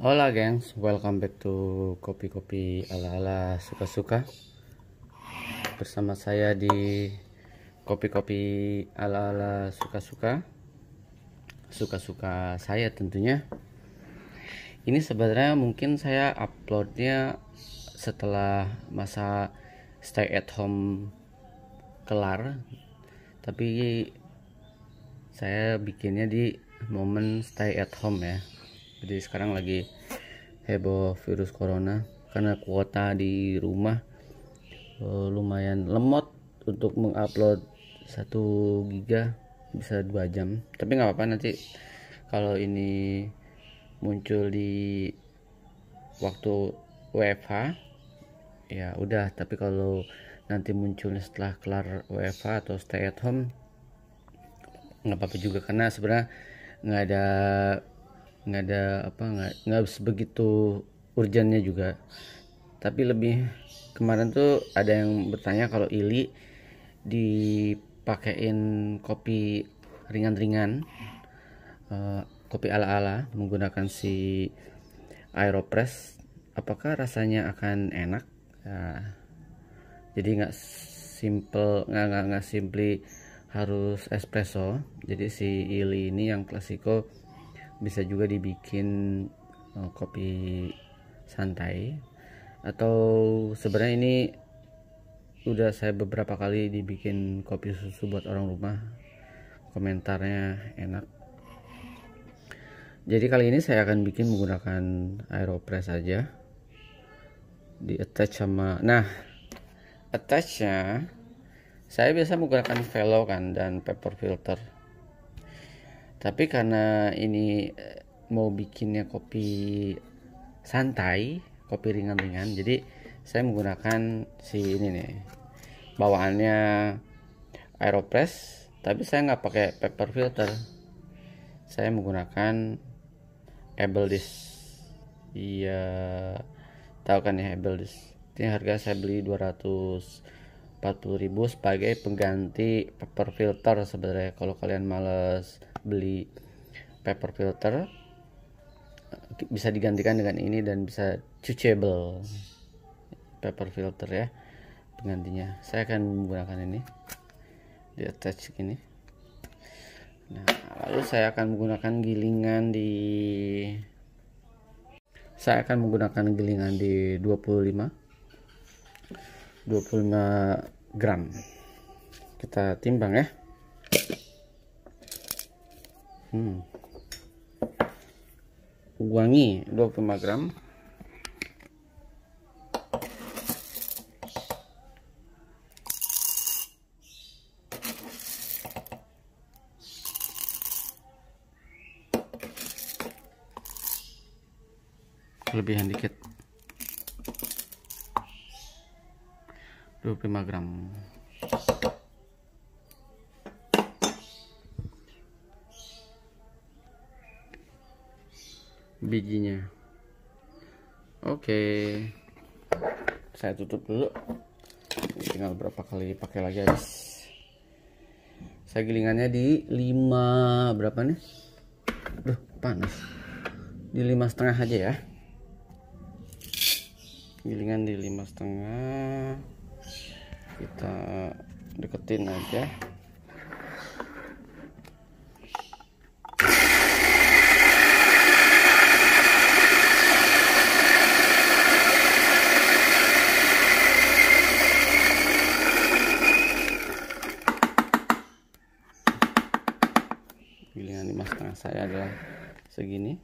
Hola gengs, welcome back to kopi-kopi ala-ala suka-suka Bersama saya di kopi-kopi ala-ala suka-suka Suka-suka saya tentunya Ini sebenarnya mungkin saya uploadnya setelah masa stay at home kelar Tapi saya bikinnya di momen stay at home ya jadi sekarang lagi heboh virus corona karena kuota di rumah uh, lumayan lemot untuk mengupload 1 giga bisa dua jam tapi nggak apa-apa nanti kalau ini muncul di waktu WFH ya udah tapi kalau nanti muncul setelah kelar WFH atau stay at home nggak apa-apa juga karena sebenarnya nggak ada nggak ada apa nggak nggak sebegitu urgennya juga tapi lebih kemarin tuh ada yang bertanya kalau ili dipakein kopi ringan-ringan uh, kopi ala-ala menggunakan si aeropress apakah rasanya akan enak ya, jadi nggak simple nggak nggak nggak simply harus espresso jadi si ili ini yang klasiko bisa juga dibikin eh, kopi santai atau sebenarnya ini udah saya beberapa kali dibikin kopi susu buat orang rumah komentarnya enak jadi kali ini saya akan bikin menggunakan aeropress aja. di attach sama nah attachnya saya biasa menggunakan velo kan dan paper filter tapi karena ini eh, mau bikinnya kopi santai kopi ringan-ringan jadi saya menggunakan si ini nih bawaannya aeropress tapi saya nggak pakai paper filter saya menggunakan Abeldis iya tahu kan ya Abeldis ini harga saya beli 200 40.000 sebagai pengganti paper filter sebenarnya kalau kalian males beli paper filter bisa digantikan dengan ini dan bisa cuciable paper filter ya penggantinya saya akan menggunakan ini di attach gini nah lalu saya akan menggunakan gilingan di saya akan menggunakan gilingan di 25 25 gram kita timbang ya hmm. wangi 25 gram kelebihan dikit 25 gram bijinya oke okay. saya tutup dulu tinggal berapa kali dipakai lagi guys saya gilingannya di 5 berapa nih Duh panas di lima setengah aja ya gilingan di lima setengah kita deketin aja pilihan lima setengah saya adalah segini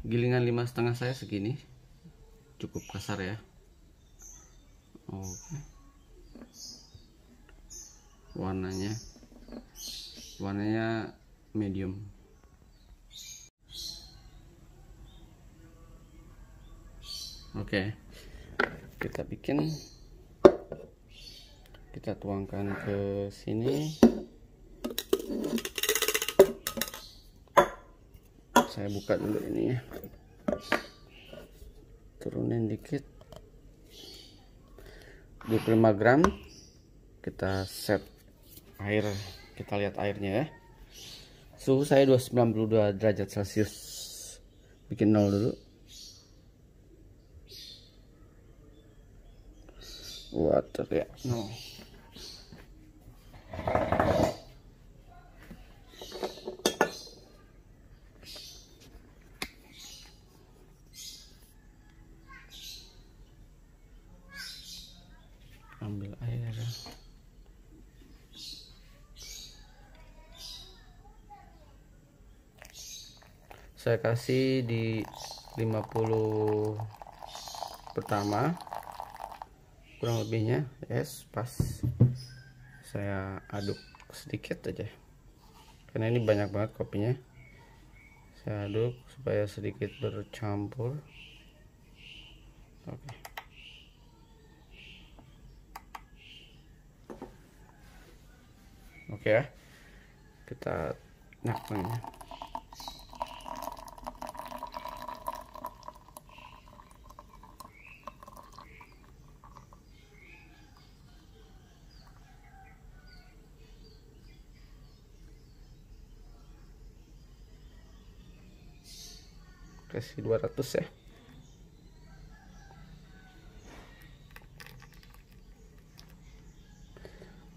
gilingan lima setengah saya segini cukup kasar ya oke warnanya warnanya medium oke kita bikin kita tuangkan ke sini saya buka dulu ini ya turunin dikit 25 gram kita set air kita lihat airnya ya suhu saya 292 derajat celcius bikin nol dulu water ya nol saya kasih di 50 pertama kurang lebihnya es pas saya aduk sedikit aja karena ini banyak banget kopinya saya aduk supaya sedikit bercampur oke oke ya kita ya. kasih 200 ya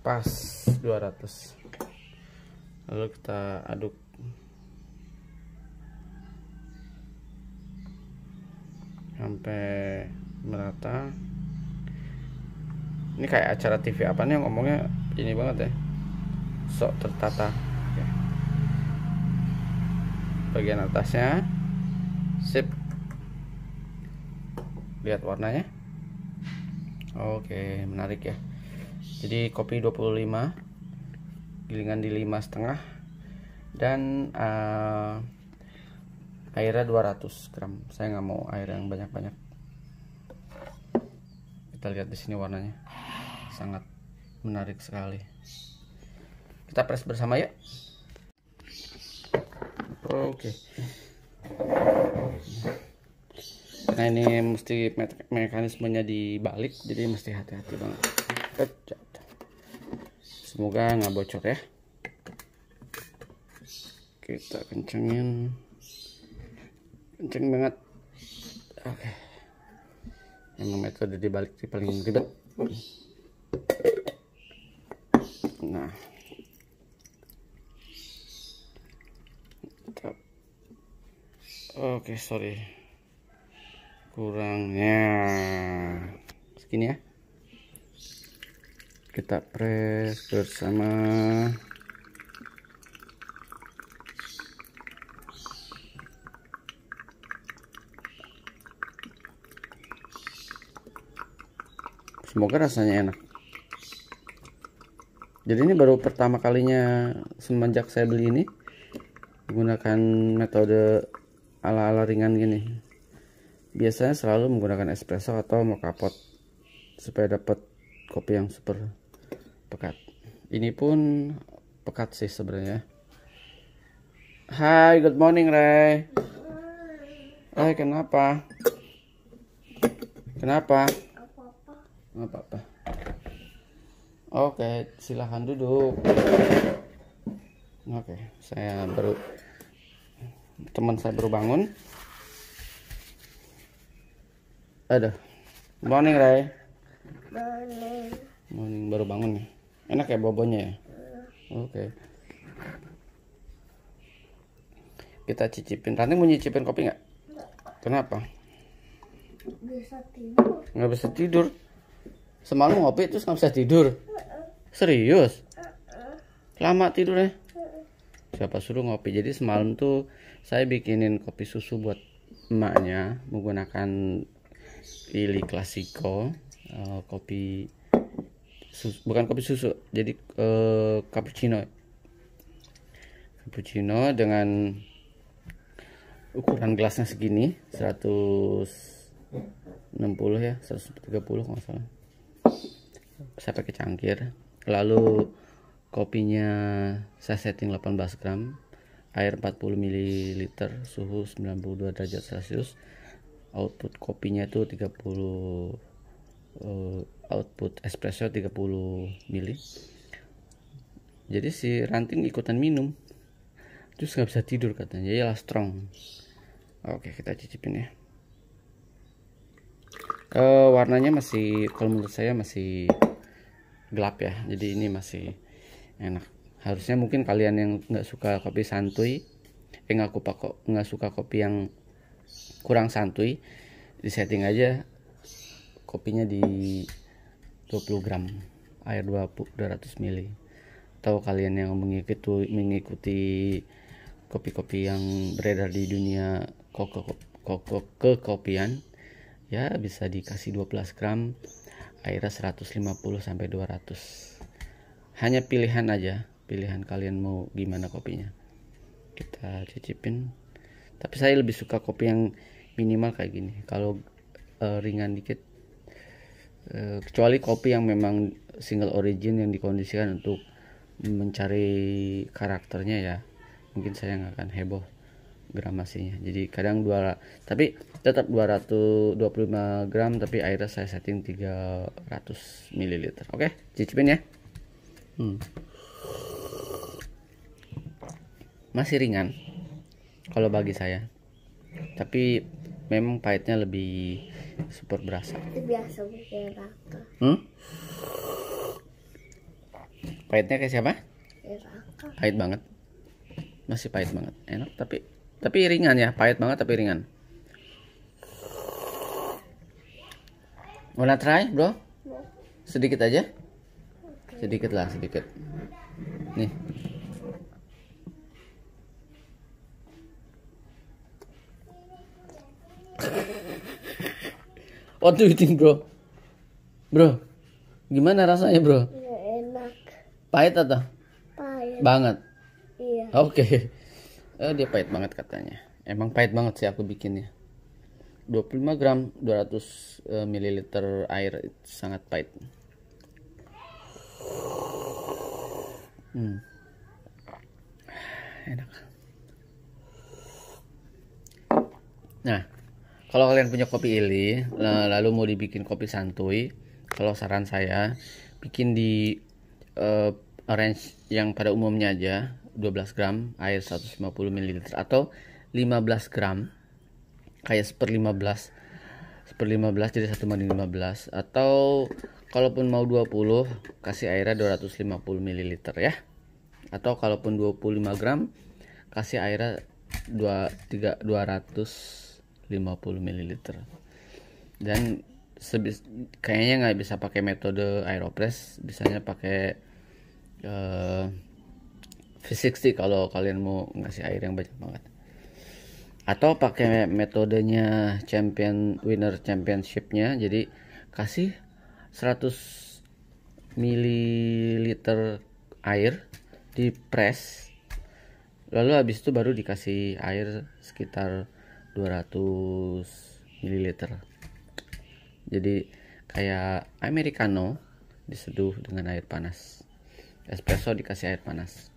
pas 200 lalu kita aduk sampai merata ini kayak acara TV apa nih ngomongnya ini banget ya sok tertata bagian atasnya sip lihat warnanya oke menarik ya jadi kopi 25 gilingan di lima setengah dan uh, airnya 200 gram saya nggak mau air yang banyak-banyak kita lihat di sini warnanya sangat menarik sekali kita press bersama ya oke okay karena ini mesti me mekanismenya dibalik jadi mesti hati-hati banget semoga nggak bocor ya kita kencengin kenceng banget oke okay. emang metode dibalik sih paling ribet nah oke okay, sorry kurangnya segini ya kita press bersama semoga rasanya enak jadi ini baru pertama kalinya semenjak saya beli ini menggunakan metode ala-ala ringan gini biasanya selalu menggunakan espresso atau mocha pot supaya dapat kopi yang super pekat ini pun pekat sih sebenarnya Hai good morning Ray Hey kenapa kenapa nggak apa-apa Oke silahkan duduk Oke saya baru teman saya baru bangun ada. Morning, Ray. Morning. Morning baru bangun ya. Enak ya bobonya ya? Iya. Oke. Okay. Kita cicipin. Ranting mau nyicipin kopi nggak? Kenapa? Bisa tidur. Nggak bisa tidur. Semalam ngopi terus nggak bisa tidur. Serius? Lama tidurnya? Siapa suruh ngopi? Jadi semalam tuh saya bikinin kopi susu buat emaknya menggunakan pilih klasiko uh, eh, kopi susu, bukan kopi susu jadi uh, cappuccino cappuccino dengan ukuran gelasnya segini 160 ya 130 kalau salah saya pakai cangkir lalu kopinya saya setting 18 gram air 40 ml suhu 92 derajat celcius output kopinya itu 30 uh, eh, output espresso 30 mili jadi si ranting ikutan minum terus nggak bisa tidur katanya lah strong oke kita cicipin ya uh, warnanya masih kalau menurut saya masih gelap ya jadi ini masih enak harusnya mungkin kalian yang nggak suka kopi santuy eh nggak nggak suka kopi yang kurang santuy di setting aja kopinya di 20 gram air 200 ml atau kalian yang mengikuti mengikuti kopi-kopi yang beredar di dunia koko koko kekopian ya bisa dikasih 12 gram airnya 150 sampai 200 hanya pilihan aja pilihan kalian mau gimana kopinya kita cicipin tapi saya lebih suka kopi yang minimal kayak gini kalau uh, ringan dikit uh, kecuali kopi yang memang single origin yang dikondisikan untuk mencari karakternya ya mungkin saya nggak akan heboh gramasinya jadi kadang dua tapi tetap 225 gram tapi airnya saya setting 300 ml oke cicipin ya hmm. masih ringan kalau bagi saya tapi memang pahitnya lebih super berasa biasa Raka hmm? pahitnya kayak siapa Raka pahit banget masih pahit banget enak tapi tapi ringan ya pahit banget tapi ringan Wanna try bro? Sedikit aja? Sedikit lah, sedikit. Nih, What do you think, bro? Bro, gimana rasanya, bro? Gak enak. Pahit atau? Pahit. Banget? Iya. Oke. Okay. Oh, eh, dia pahit banget katanya. Emang pahit banget sih aku bikinnya. 25 gram 200 eh, ml air sangat pahit. Hmm. Enak. Nah, kalau kalian punya kopi ili lalu mau dibikin kopi santuy kalau saran saya bikin di uh, range yang pada umumnya aja 12 gram air 150 ml atau 15 gram kayak seper 15 seper 15 jadi 1 banding 15 atau kalaupun mau 20 kasih airnya 250 ml ya atau kalaupun 25 gram kasih airnya 2 3 200 50 ml dan sebis, kayaknya nggak bisa pakai metode aeropress bisanya pakai uh, eh, V60 kalau kalian mau ngasih air yang banyak banget atau pakai metodenya champion winner championshipnya jadi kasih 100 ml air di press lalu habis itu baru dikasih air sekitar 200 ml jadi kayak americano diseduh dengan air panas espresso dikasih air panas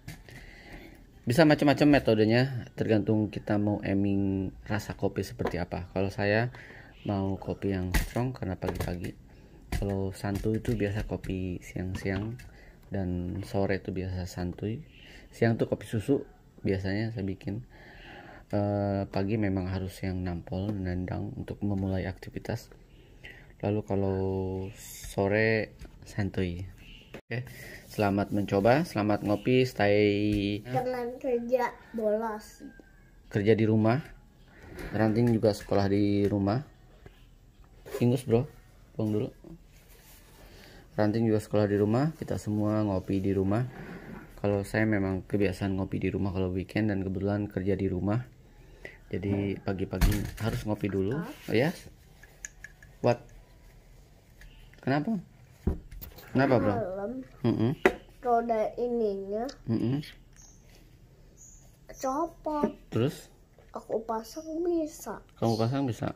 bisa macam-macam metodenya tergantung kita mau aiming rasa kopi seperti apa kalau saya mau kopi yang strong karena pagi-pagi kalau santuy itu biasa kopi siang-siang dan sore itu biasa santuy siang tuh kopi susu biasanya saya bikin Eh, pagi memang harus yang nampol nendang untuk memulai aktivitas lalu kalau sore santuy Oke, selamat mencoba, selamat ngopi, stay. Jangan kerja bolos. Kerja di rumah. Ranting juga sekolah di rumah. Ingus bro, pulang dulu. Ranting juga sekolah di rumah, kita semua ngopi di rumah. Kalau saya memang kebiasaan ngopi di rumah kalau weekend dan kebetulan kerja di rumah jadi pagi-pagi harus ngopi dulu oh ya what kenapa kenapa bro mm -mm. roda ininya mm -mm. copot terus aku pasang bisa kamu pasang bisa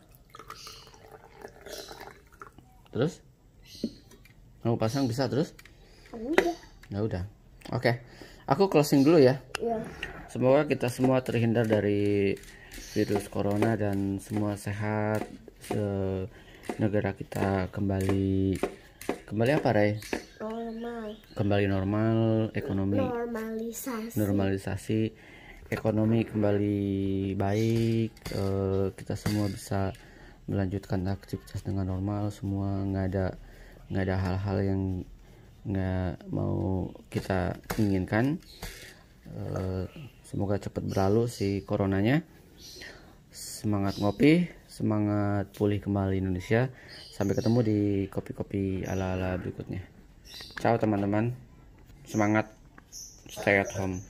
terus kamu pasang bisa terus udah ya udah oke okay. aku closing dulu ya, ya. semoga kita semua terhindar dari virus corona dan semua sehat se negara kita kembali kembali apa Ray? Normal. Kembali normal ekonomi. Normalisasi. Normalisasi ekonomi kembali baik e, kita semua bisa melanjutkan aktivitas dengan normal semua nggak ada nggak ada hal-hal yang nggak mau kita inginkan e, semoga cepat berlalu si coronanya Semangat ngopi, semangat pulih kembali Indonesia. Sampai ketemu di kopi-kopi ala-ala berikutnya. Ciao teman-teman. Semangat stay at home.